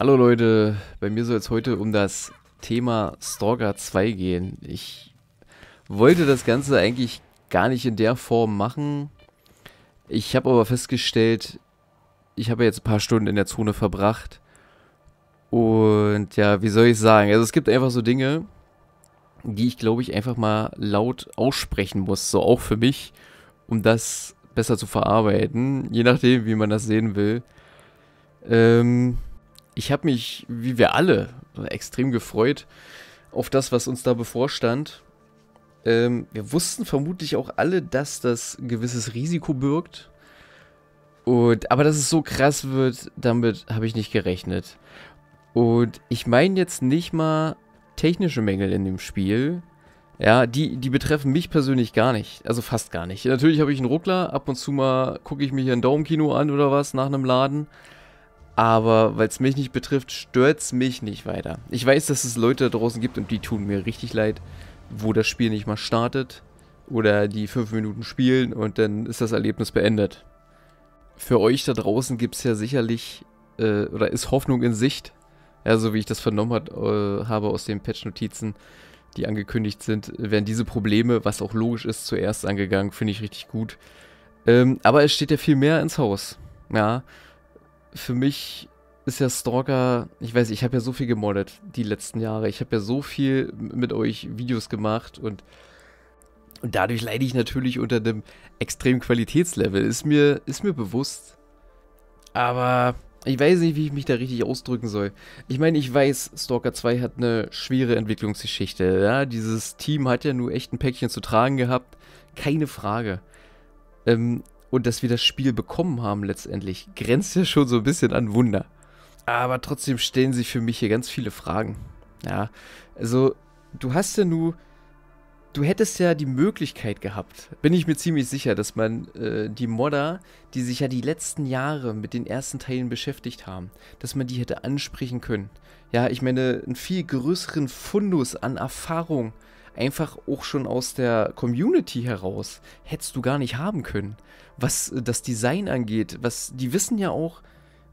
Hallo Leute, bei mir soll es heute um das Thema Stalker 2 gehen. Ich wollte das Ganze eigentlich gar nicht in der Form machen. Ich habe aber festgestellt, ich habe jetzt ein paar Stunden in der Zone verbracht. Und ja, wie soll ich sagen? Also es gibt einfach so Dinge, die ich glaube ich einfach mal laut aussprechen muss, so auch für mich, um das besser zu verarbeiten, je nachdem, wie man das sehen will. Ähm, ich habe mich, wie wir alle, extrem gefreut auf das, was uns da bevorstand. Ähm, wir wussten vermutlich auch alle, dass das ein gewisses Risiko birgt. Und, aber dass es so krass wird, damit habe ich nicht gerechnet. Und ich meine jetzt nicht mal technische Mängel in dem Spiel. Ja, die, die betreffen mich persönlich gar nicht. Also fast gar nicht. Natürlich habe ich einen Ruckler. Ab und zu mal gucke ich mir hier ein Daumenkino an oder was nach einem Laden. Aber weil es mich nicht betrifft, stört es mich nicht weiter. Ich weiß, dass es Leute da draußen gibt und die tun mir richtig leid, wo das Spiel nicht mal startet oder die fünf Minuten spielen und dann ist das Erlebnis beendet. Für euch da draußen gibt es ja sicherlich äh, oder ist Hoffnung in Sicht. Ja, so wie ich das vernommen hat, äh, habe aus den Patch-Notizen, die angekündigt sind, werden diese Probleme, was auch logisch ist, zuerst angegangen. Finde ich richtig gut. Ähm, aber es steht ja viel mehr ins Haus. Ja, für mich ist ja Stalker, ich weiß, ich habe ja so viel gemoddet die letzten Jahre. Ich habe ja so viel mit euch Videos gemacht und, und dadurch leide ich natürlich unter einem extremen Qualitätslevel. Ist mir, ist mir bewusst. Aber ich weiß nicht, wie ich mich da richtig ausdrücken soll. Ich meine, ich weiß, Stalker 2 hat eine schwere Entwicklungsgeschichte. Ja? Dieses Team hat ja nur echt ein Päckchen zu tragen gehabt. Keine Frage. Ähm, und dass wir das Spiel bekommen haben letztendlich, grenzt ja schon so ein bisschen an Wunder. Aber trotzdem stellen sich für mich hier ganz viele Fragen. Ja, also du hast ja nur, du hättest ja die Möglichkeit gehabt, bin ich mir ziemlich sicher, dass man äh, die Modder, die sich ja die letzten Jahre mit den ersten Teilen beschäftigt haben, dass man die hätte ansprechen können. Ja, ich meine, einen viel größeren Fundus an Erfahrung einfach auch schon aus der Community heraus hättest du gar nicht haben können. Was äh, das Design angeht, was die wissen ja auch,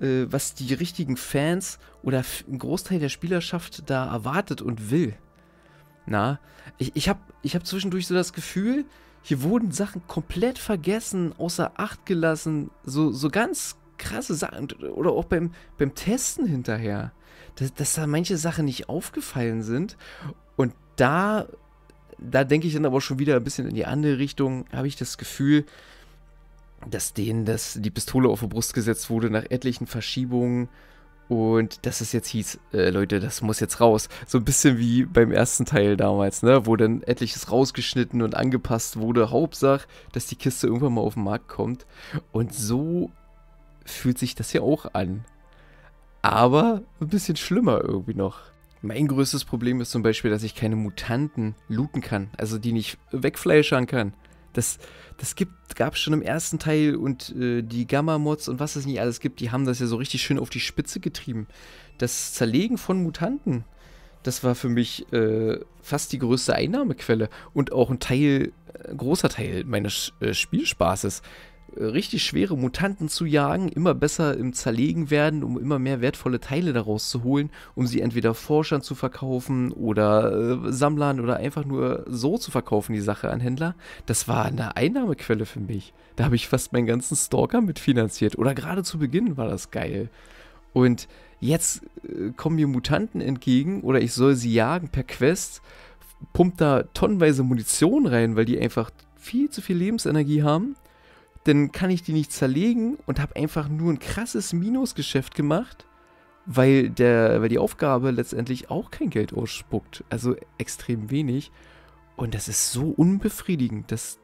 äh, was die richtigen Fans oder ein Großteil der Spielerschaft da erwartet und will. Na, ich, ich habe ich hab zwischendurch so das Gefühl, hier wurden Sachen komplett vergessen, außer Acht gelassen, so, so ganz krasse Sachen oder auch beim, beim Testen hinterher, dass, dass da manche Sachen nicht aufgefallen sind und da, da denke ich dann aber schon wieder ein bisschen in die andere Richtung, habe ich das Gefühl, dass denen das, die Pistole auf die Brust gesetzt wurde nach etlichen Verschiebungen und dass es jetzt hieß, äh, Leute, das muss jetzt raus. So ein bisschen wie beim ersten Teil damals, ne? wo dann etliches rausgeschnitten und angepasst wurde. Hauptsache, dass die Kiste irgendwann mal auf den Markt kommt. Und so fühlt sich das ja auch an. Aber ein bisschen schlimmer irgendwie noch. Mein größtes Problem ist zum Beispiel, dass ich keine Mutanten looten kann, also die nicht wegfleischern kann. Das, das gibt, gab schon im ersten Teil und äh, die Gamma-Mods und was es nicht alles gibt, die haben das ja so richtig schön auf die Spitze getrieben. Das Zerlegen von Mutanten, das war für mich äh, fast die größte Einnahmequelle und auch ein Teil, ein äh, großer Teil meines äh, Spielspaßes. Äh, richtig schwere Mutanten zu jagen, immer besser im Zerlegen werden, um immer mehr wertvolle Teile daraus zu holen, um sie entweder Forschern zu verkaufen oder äh, Sammlern oder einfach nur so zu verkaufen, die Sache an Händler. Das war eine Einnahmequelle für mich. Da habe ich fast meinen ganzen Stalker mitfinanziert. Oder gerade zu Beginn war das geil. Und jetzt äh, kommen mir Mutanten entgegen oder ich soll sie jagen per Quest, pumpt da tonnenweise Munition rein, weil die einfach viel zu viel Lebensenergie haben dann kann ich die nicht zerlegen und habe einfach nur ein krasses Minusgeschäft gemacht, weil, der, weil die Aufgabe letztendlich auch kein Geld ausspuckt. Also extrem wenig. Und das ist so unbefriedigend. Das,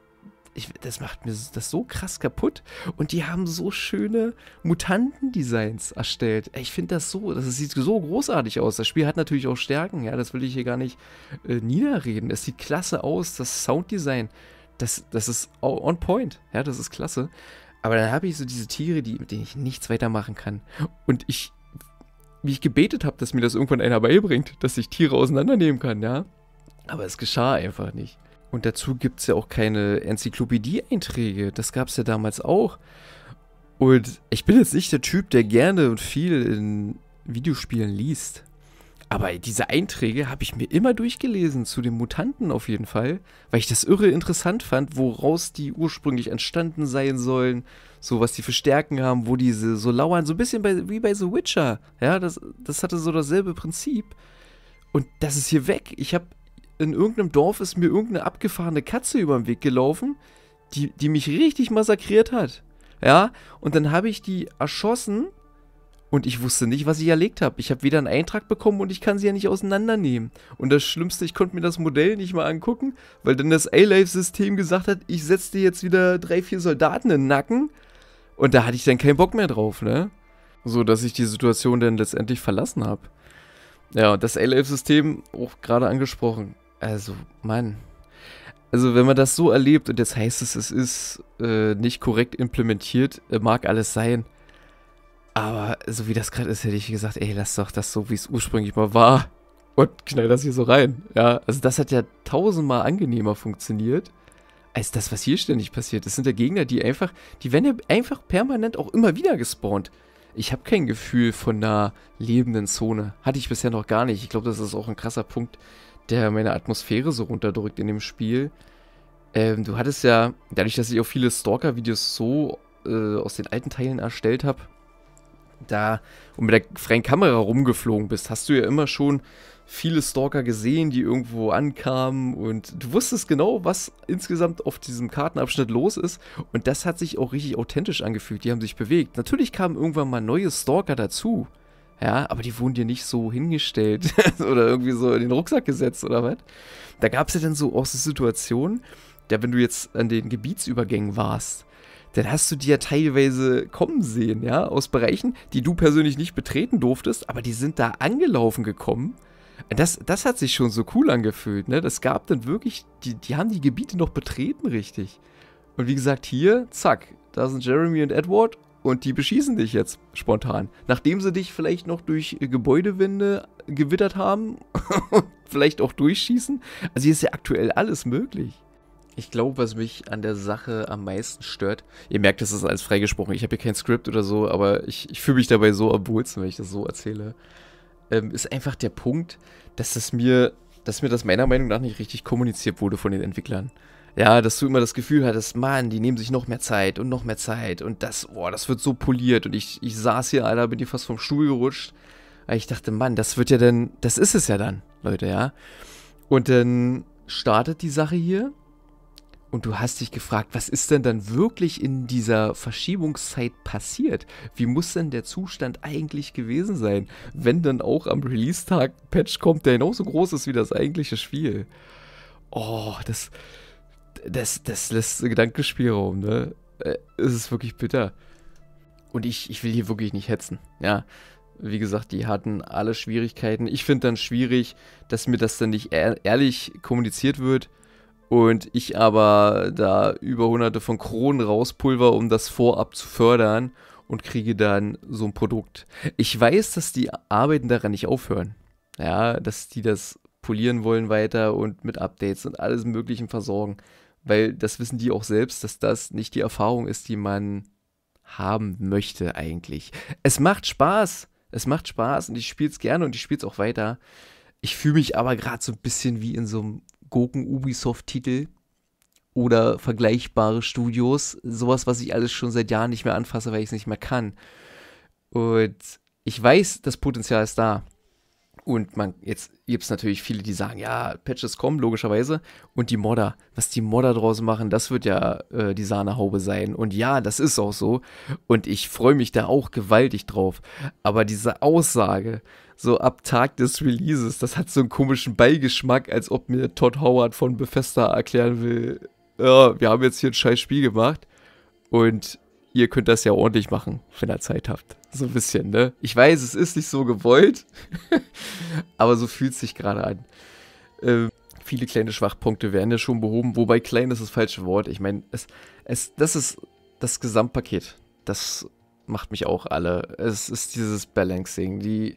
ich, das macht mir das so krass kaputt. Und die haben so schöne Mutantendesigns erstellt. Ich finde das so, das sieht so großartig aus. Das Spiel hat natürlich auch Stärken, ja, das will ich hier gar nicht äh, niederreden. Es sieht klasse aus, das Sounddesign das, das ist on point. Ja, das ist klasse. Aber dann habe ich so diese Tiere, die, mit denen ich nichts weitermachen kann. Und ich, wie ich gebetet habe, dass mir das irgendwann einer beibringt, dass ich Tiere auseinandernehmen kann, ja. Aber es geschah einfach nicht. Und dazu gibt es ja auch keine Enzyklopädie-Einträge. Das gab es ja damals auch. Und ich bin jetzt nicht der Typ, der gerne und viel in Videospielen liest. Aber diese Einträge habe ich mir immer durchgelesen, zu den Mutanten auf jeden Fall, weil ich das irre interessant fand, woraus die ursprünglich entstanden sein sollen, so was die für Stärken haben, wo diese so lauern, so ein bisschen bei, wie bei The Witcher. Ja, das, das hatte so dasselbe Prinzip. Und das ist hier weg. Ich habe in irgendeinem Dorf ist mir irgendeine abgefahrene Katze über den Weg gelaufen, die, die mich richtig massakriert hat. Ja, und dann habe ich die erschossen und ich wusste nicht, was ich erlegt habe. Ich habe wieder einen Eintrag bekommen und ich kann sie ja nicht auseinandernehmen. Und das Schlimmste, ich konnte mir das Modell nicht mal angucken, weil dann das A-Life-System gesagt hat, ich setze dir jetzt wieder drei, vier Soldaten in den Nacken. Und da hatte ich dann keinen Bock mehr drauf, ne? So, dass ich die Situation dann letztendlich verlassen habe. Ja, und das A-Life-System, auch gerade angesprochen. Also, Mann. Also, wenn man das so erlebt und jetzt heißt es, es ist äh, nicht korrekt implementiert, äh, mag alles sein. Aber so wie das gerade ist, hätte ich gesagt, ey, lass doch das so, wie es ursprünglich mal war. Und knall das hier so rein. Ja, also das hat ja tausendmal angenehmer funktioniert, als das, was hier ständig passiert. Das sind ja Gegner, die einfach, die werden ja einfach permanent auch immer wieder gespawnt. Ich habe kein Gefühl von einer lebenden Zone. Hatte ich bisher noch gar nicht. Ich glaube, das ist auch ein krasser Punkt, der meine Atmosphäre so runterdrückt in dem Spiel. Ähm, du hattest ja, dadurch, dass ich auch viele Stalker-Videos so äh, aus den alten Teilen erstellt habe, da und mit der freien Kamera rumgeflogen bist, hast du ja immer schon viele Stalker gesehen, die irgendwo ankamen und du wusstest genau, was insgesamt auf diesem Kartenabschnitt los ist und das hat sich auch richtig authentisch angefühlt. Die haben sich bewegt. Natürlich kamen irgendwann mal neue Stalker dazu. Ja, aber die wurden dir nicht so hingestellt oder irgendwie so in den Rucksack gesetzt oder was. Da gab es ja dann so auch so Situationen, da wenn du jetzt an den Gebietsübergängen warst, dann hast du die ja teilweise kommen sehen, ja, aus Bereichen, die du persönlich nicht betreten durftest, aber die sind da angelaufen gekommen. Das, das hat sich schon so cool angefühlt, ne? Das gab dann wirklich, die, die haben die Gebiete noch betreten, richtig. Und wie gesagt, hier, zack, da sind Jeremy und Edward und die beschießen dich jetzt spontan. Nachdem sie dich vielleicht noch durch Gebäudewände gewittert haben und vielleicht auch durchschießen. Also hier ist ja aktuell alles möglich. Ich glaube, was mich an der Sache am meisten stört, ihr merkt, das ist alles freigesprochen. Ich habe hier kein Skript oder so, aber ich, ich fühle mich dabei so am wohlsten, wenn ich das so erzähle. Ähm, ist einfach der Punkt, dass das mir, dass mir das meiner Meinung nach nicht richtig kommuniziert wurde von den Entwicklern. Ja, dass du immer das Gefühl hattest, Mann, die nehmen sich noch mehr Zeit und noch mehr Zeit und das, boah, das wird so poliert. Und ich, ich saß hier, Alter, bin hier fast vom Stuhl gerutscht. Weil ich dachte, Mann, das wird ja dann, das ist es ja dann, Leute, ja. Und dann startet die Sache hier und du hast dich gefragt, was ist denn dann wirklich in dieser Verschiebungszeit passiert? Wie muss denn der Zustand eigentlich gewesen sein, wenn dann auch am Release-Tag ein Patch kommt, der genauso groß ist wie das eigentliche Spiel? Oh, das, das, das lässt Gedankenspielraum, ne? Äh, es ist wirklich bitter. Und ich, ich will hier wirklich nicht hetzen, ja. Wie gesagt, die hatten alle Schwierigkeiten. Ich finde dann schwierig, dass mir das dann nicht ehrlich kommuniziert wird und ich aber da über hunderte von Kronen rauspulver, um das vorab zu fördern und kriege dann so ein Produkt. Ich weiß, dass die Arbeiten daran nicht aufhören. Ja, dass die das polieren wollen weiter und mit Updates und alles Möglichen versorgen. Weil das wissen die auch selbst, dass das nicht die Erfahrung ist, die man haben möchte eigentlich. Es macht Spaß. Es macht Spaß und ich spiele es gerne und ich spiele es auch weiter. Ich fühle mich aber gerade so ein bisschen wie in so einem Gurken-Ubisoft-Titel oder vergleichbare Studios. Sowas, was ich alles schon seit Jahren nicht mehr anfasse, weil ich es nicht mehr kann. Und ich weiß, das Potenzial ist da. Und man, jetzt gibt es natürlich viele, die sagen, ja, Patches kommen, logischerweise. Und die Modder, was die Modder draus machen, das wird ja äh, die Sahnehaube sein. Und ja, das ist auch so. Und ich freue mich da auch gewaltig drauf. Aber diese Aussage, so ab Tag des Releases, das hat so einen komischen Beigeschmack, als ob mir Todd Howard von Bethesda erklären will, ja, wir haben jetzt hier ein scheiß Spiel gemacht. Und ihr könnt das ja ordentlich machen, wenn ihr Zeit habt. So ein bisschen, ne? Ich weiß, es ist nicht so gewollt, aber so fühlt es sich gerade an. Ähm, viele kleine Schwachpunkte werden ja schon behoben, wobei klein ist das falsche Wort. Ich meine, es, es, das ist das Gesamtpaket. Das macht mich auch alle. Es ist dieses Balancing, die,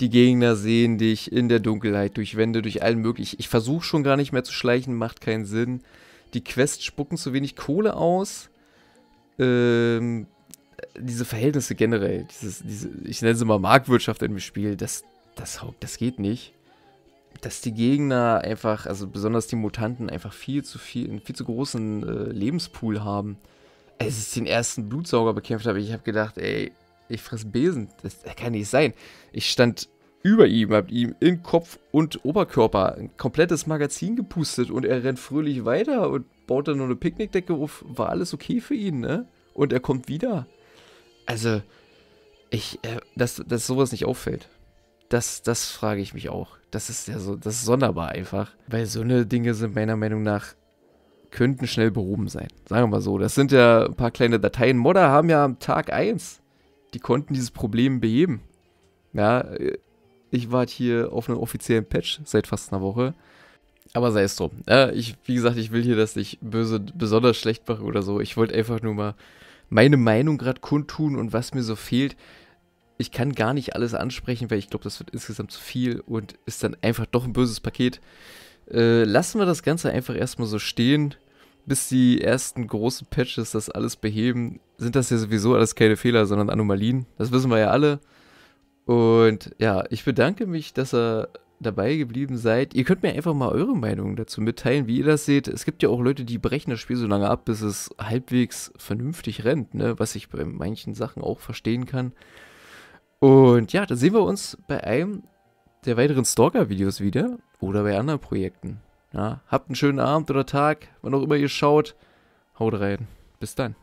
die Gegner sehen dich in der Dunkelheit, durch Wände, durch allen möglichen. Ich versuche schon gar nicht mehr zu schleichen, macht keinen Sinn. Die Quests spucken zu wenig Kohle aus. Ähm, diese Verhältnisse generell, dieses, diese, ich nenne sie mal Marktwirtschaft in dem Spiel, das, das, das geht nicht. Dass die Gegner einfach, also besonders die Mutanten, einfach viel zu viel, einen viel zu großen äh, Lebenspool haben. Als ich den ersten Blutsauger bekämpft habe, ich habe gedacht, ey, ich fress Besen. Das kann nicht sein. Ich stand über ihm, habe ihm in Kopf und Oberkörper ein komplettes Magazin gepustet und er rennt fröhlich weiter und baut dann nur eine Picknickdecke auf. War alles okay für ihn, ne? Und er kommt wieder. Also, ich, äh, dass, dass sowas nicht auffällt. Das, das frage ich mich auch. Das ist ja so, das ist sonderbar einfach. Weil so eine Dinge sind meiner Meinung nach, könnten schnell behoben sein. Sagen wir mal so. Das sind ja ein paar kleine Dateien. Modder haben ja am Tag 1, die konnten dieses Problem beheben. Ja, äh, ich warte hier auf einen offiziellen Patch seit fast einer Woche. Aber sei es drum. Ja, ich, wie gesagt, ich will hier dass ich böse, besonders schlecht mache oder so. Ich wollte einfach nur mal meine Meinung gerade kundtun und was mir so fehlt. Ich kann gar nicht alles ansprechen, weil ich glaube, das wird insgesamt zu viel und ist dann einfach doch ein böses Paket. Äh, lassen wir das Ganze einfach erstmal so stehen, bis die ersten großen Patches das alles beheben. Sind das ja sowieso alles keine Fehler, sondern Anomalien. Das wissen wir ja alle. Und ja, ich bedanke mich, dass er dabei geblieben seid. Ihr könnt mir einfach mal eure Meinung dazu mitteilen, wie ihr das seht. Es gibt ja auch Leute, die brechen das Spiel so lange ab, bis es halbwegs vernünftig rennt, ne? was ich bei manchen Sachen auch verstehen kann. Und ja, dann sehen wir uns bei einem der weiteren Stalker-Videos wieder oder bei anderen Projekten. Ja, habt einen schönen Abend oder Tag, wann auch immer ihr schaut. Haut rein. Bis dann.